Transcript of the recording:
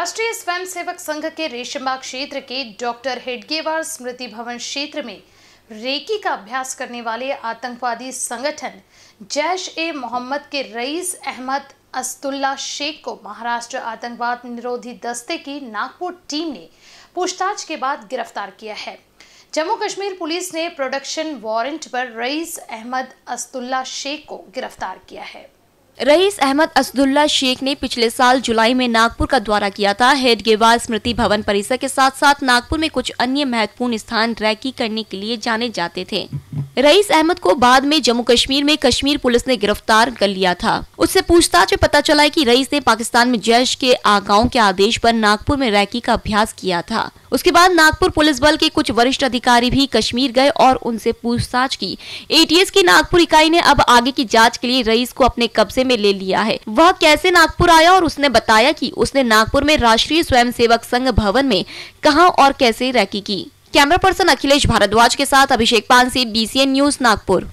राष्ट्रीय स्वयंसेवक संघ के रेशमबाग क्षेत्र के डॉक्टर हेडगेवार स्मृति भवन क्षेत्र में रेकी का अभ्यास करने वाले आतंकवादी संगठन जैश ए मोहम्मद के रईस अहमद अस्तुल्ला शेख को महाराष्ट्र आतंकवाद निरोधी दस्ते की नागपुर टीम ने पूछताछ के बाद गिरफ्तार किया है जम्मू कश्मीर पुलिस ने प्रोडक्शन वारंट पर रईस अहमद अस्तुल्ला शेख को गिरफ्तार किया है रईस अहमद असदुल्ला शेख ने पिछले साल जुलाई में नागपुर का दौरा किया था हेडगेवाल स्मृति भवन परिसर के साथ साथ नागपुर में कुछ अन्य महत्वपूर्ण स्थान रैकी करने के लिए जाने जाते थे रईस अहमद को बाद में जम्मू कश्मीर में कश्मीर पुलिस ने गिरफ्तार कर लिया था उससे पूछताछ में पता चला है कि रईस ने पाकिस्तान में जैश के आगाओं के आदेश पर नागपुर में रैकी का अभ्यास किया था उसके बाद नागपुर पुलिस बल के कुछ वरिष्ठ अधिकारी भी कश्मीर गए और उनसे पूछताछ की एटीएस की नागपुर इकाई ने अब आगे की जांच के लिए रईस को अपने कब्जे में ले लिया है वह कैसे नागपुर आया और उसने बताया कि उसने नागपुर में राष्ट्रीय स्वयंसेवक संघ भवन में कहा और कैसे रैकी की कैमरा पर्सन अखिलेश भारद्वाज के साथ अभिषेक पानसी बीसीएन न्यूज नागपुर